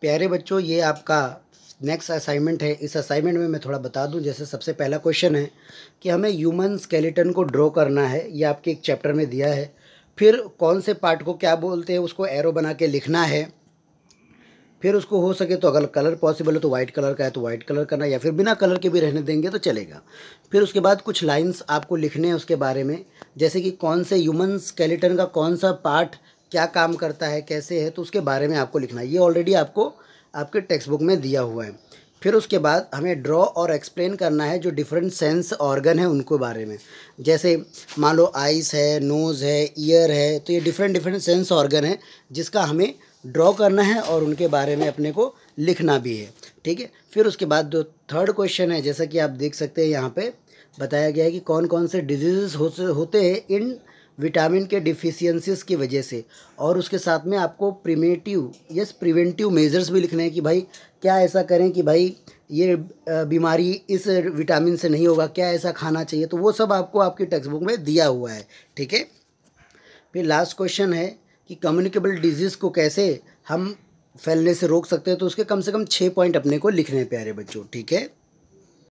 प्यारे बच्चों ये आपका नेक्स्ट असाइनमेंट है इस असाइनमेंट में मैं थोड़ा बता दूं जैसे सबसे पहला क्वेश्चन है कि हमें ह्यूमन स्केलेटन को ड्रॉ करना है ये आपके एक चैप्टर में दिया है फिर कौन से पार्ट को क्या बोलते हैं उसको एरो बना के लिखना है फिर उसको हो सके तो अगर कलर पॉसिबल है तो वाइट कलर का है तो वाइट कलर करना या फिर बिना कलर के भी रहने देंगे तो चलेगा फिर उसके बाद कुछ लाइंस आपको लिखने हैं उसके बारे में जैसे कि कौन से ह्यूमन स्केलेटन का कौन सा पार्ट क्या काम करता है कैसे है तो उसके बारे में आपको लिखना है ये ऑलरेडी आपको आपके टेक्स्ट बुक में दिया हुआ है फिर उसके बाद हमें ड्रॉ और एक्सप्लेन करना है जो डिफरेंट सेंस ऑर्गन है उनके बारे में जैसे मान लो आइस है नोज़ है ईयर है तो ये डिफरेंट डिफरेंट सेंस ऑर्गन है जिसका हमें ड्रॉ करना है और उनके बारे में अपने को लिखना भी है ठीक है फिर उसके बाद जो थर्ड क्वेश्चन है जैसा कि आप देख सकते हैं यहाँ पर बताया गया है कि कौन कौन से डिजीज़ होते हैं इन विटामिन के डिफिशियंसिस की वजह से और उसके साथ में आपको प्रिमेटिव यस प्रिवेंटिव मेजर्स भी लिखने हैं कि भाई क्या ऐसा करें कि भाई ये बीमारी इस विटामिन से नहीं होगा क्या ऐसा खाना चाहिए तो वो सब आपको आपकी टेक्स्ट बुक में दिया हुआ है ठीक है फिर लास्ट क्वेश्चन है कि कम्युनिकेबल डिजीज़ को कैसे हम फैलने से रोक सकते हैं तो उसके कम से कम छः पॉइंट अपने को लिखने प्यारे बच्चों ठीक है